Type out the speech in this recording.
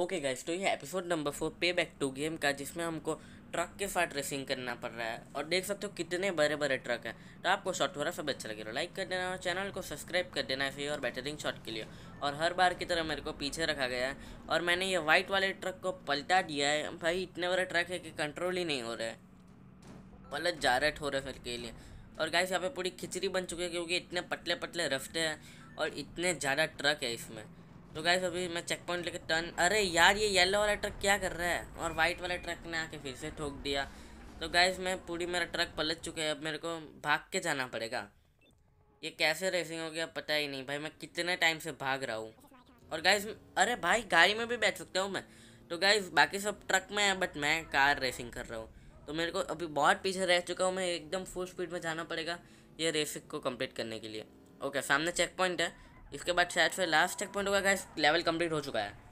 okay guys तो ये episode number four पे बैक टू गेम का जिसमें हमको ट्रक के साथ रेसिंग करना पड़ रहा है और देख सकते हो कितने बड़े बड़े ट्रक हैं तो आपको शॉट है सब अच्छा लगेगा लाइक कर देना चैनल को सब्सक्राइब कर देना ऐसे और बेटरिंग शॉट के लिए और हर बार की तरह मेरे को पीछे रखा गया है और मैंने ये वाइट वाले ट्रक को पलटा दिया है भाई इतने बड़े ट्रक है कि कंट्रोल ही नहीं हो रहे हैं पलट जा रहे ठो रहे फिर के लिए और गाइस यहाँ पे पूरी खिचड़ी बन चुकी है क्योंकि इतने पतले पतले रस्ते हैं और इतने ज़्यादा ट्रक है इसमें तो गाइस अभी मैं चेक पॉइंट लेके टर्न अरे यार ये येलो वाला ट्रक क्या कर रहा है और वाइट वाला ट्रक ने आके फिर से ठोक दिया तो गाइस मैं पूरी मेरा ट्रक पलट चुके हैं अब मेरे को भाग के जाना पड़ेगा ये कैसे रेसिंग हो गया पता ही नहीं भाई मैं कितने टाइम से भाग रहा हूँ और गाइस अरे भाई गाड़ी में भी बैठ सकता हूँ मैं तो गाइस बाकी सब ट्रक में है बट मैं कार रेसिंग कर रहा हूँ तो मेरे को अभी बहुत पीछे रह चुका हूँ मैं एकदम फुल स्पीड में जाना पड़ेगा ये रेसिंग को कम्प्लीट करने के लिए ओके सामने चेक पॉइंट है इसके बाद शायद फिर लास्ट चेक पॉइंट होगा गैस लेवल कंप्लीट हो चुका है